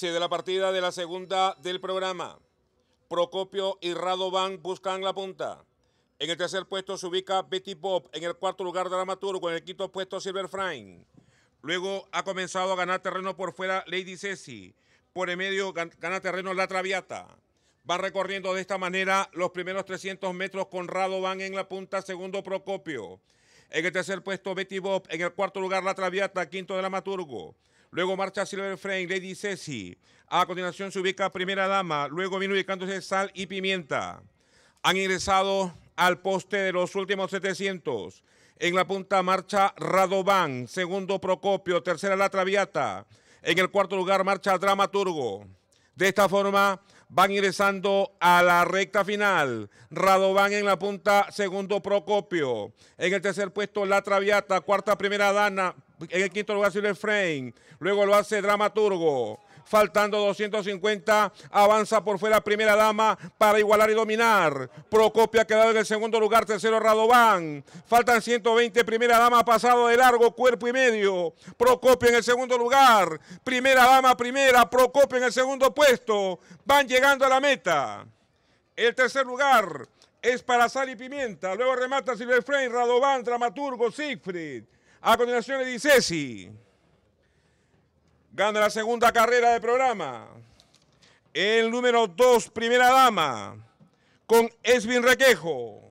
de la partida de la segunda del programa. Procopio y Radovan buscan la punta. En el tercer puesto se ubica Betty Bob. En el cuarto lugar maturgo. En el quinto puesto Silver Frame. Luego ha comenzado a ganar terreno por fuera Lady Ceci. Por el medio gana terreno La Traviata. Va recorriendo de esta manera los primeros 300 metros con Radovan en la punta. Segundo Procopio. En el tercer puesto Betty Bob. En el cuarto lugar La Traviata. Quinto la maturgo. Luego marcha Silver Frame, Lady Ceci. A continuación se ubica Primera Dama. Luego viene ubicándose Sal y Pimienta. Han ingresado al poste de los últimos 700. En la punta marcha Radovan, segundo Procopio, tercera La Traviata. En el cuarto lugar marcha Dramaturgo. De esta forma van ingresando a la recta final. Radovan en la punta, segundo Procopio. En el tercer puesto La Traviata, cuarta Primera Dana, en el quinto lugar Silver Frame. Luego lo hace Dramaturgo faltando 250, avanza por fuera Primera Dama para igualar y dominar. Procopia ha quedado en el segundo lugar, tercero Radovan. Faltan 120, Primera Dama pasado de largo, cuerpo y medio. Procopia en el segundo lugar, Primera Dama primera, Procopia en el segundo puesto. Van llegando a la meta. El tercer lugar es para Sal y Pimienta. Luego remata Silver Frame, Dramaturgo, Siegfried. A continuación le dice Gana la segunda carrera del programa. El número 2, primera dama, con Esvin Requejo.